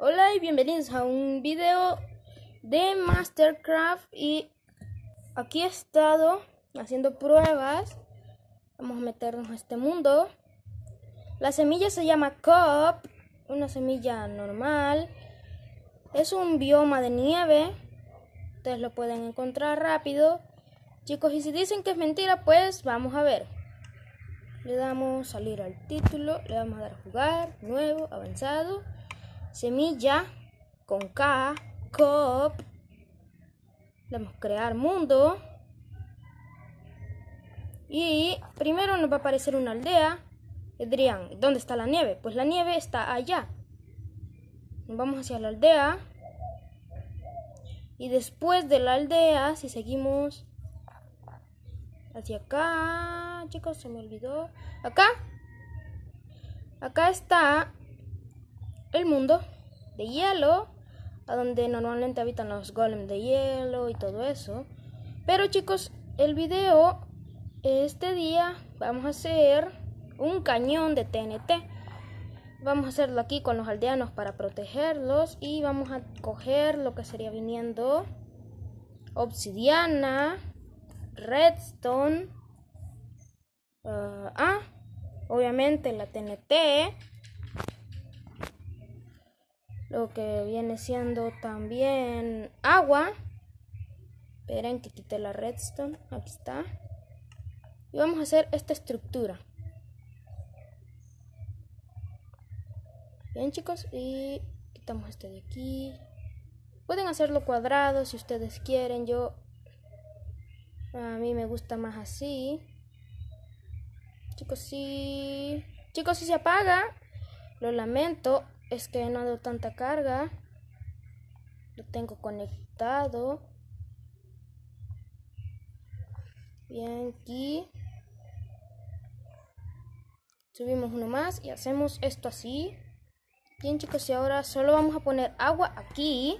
Hola y bienvenidos a un video de Mastercraft y aquí he estado haciendo pruebas. Vamos a meternos a este mundo. La semilla se llama Cop, una semilla normal. Es un bioma de nieve. Ustedes lo pueden encontrar rápido. Chicos, y si dicen que es mentira, pues vamos a ver. Le damos salir al título, le vamos a dar a jugar, nuevo, avanzado semilla con K, cop. a crear mundo. Y primero nos va a aparecer una aldea. Adrián ¿dónde está la nieve? Pues la nieve está allá. Vamos hacia la aldea. Y después de la aldea, si seguimos hacia acá, chicos, se me olvidó. Acá. Acá está el mundo de hielo, a donde normalmente habitan los golems de hielo y todo eso. Pero chicos, el video este día vamos a hacer un cañón de TNT. Vamos a hacerlo aquí con los aldeanos para protegerlos y vamos a coger lo que sería viniendo obsidiana, redstone, ah, ah obviamente la TNT que viene siendo también agua. Esperen que quite la redstone. Aquí está. Y vamos a hacer esta estructura. Bien chicos, y quitamos este de aquí. Pueden hacerlo cuadrado si ustedes quieren. Yo a mí me gusta más así. Chicos, si Chicos, si se apaga, lo lamento es que no dado tanta carga. Lo tengo conectado. Bien, aquí. Subimos uno más y hacemos esto así. Bien chicos, y ahora solo vamos a poner agua aquí.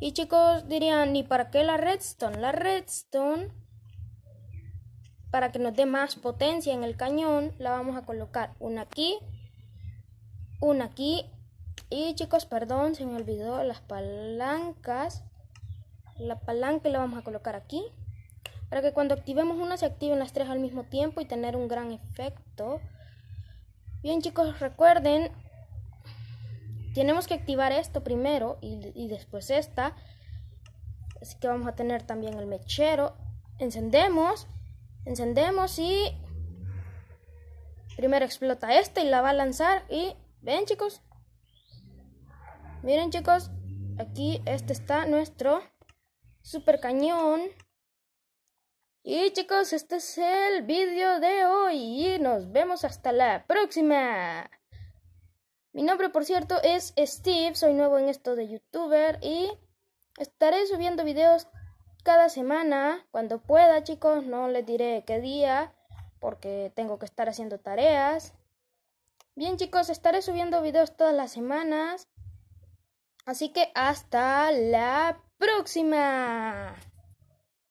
Y chicos dirían, ¿y para qué la redstone? La redstone, para que nos dé más potencia en el cañón, la vamos a colocar una aquí una aquí. Y chicos, perdón, se me olvidó las palancas. La palanca la vamos a colocar aquí. Para que cuando activemos una se activen las tres al mismo tiempo y tener un gran efecto. Bien chicos, recuerden, tenemos que activar esto primero y, después esta. Así que vamos a tener también el mechero. Encendemos, encendemos y primero explota esta y la va a lanzar y Ven chicos. Miren chicos. Aquí este está nuestro super cañón. Y chicos, este es el vídeo de hoy. Y nos vemos hasta la próxima. Mi nombre, por cierto, es Steve. Soy nuevo en esto de youtuber. Y estaré subiendo videos cada semana. Cuando pueda, chicos. No les diré qué día. Porque tengo que estar haciendo tareas. Bien chicos, estaré subiendo videos todas las semanas. Así que hasta la próxima.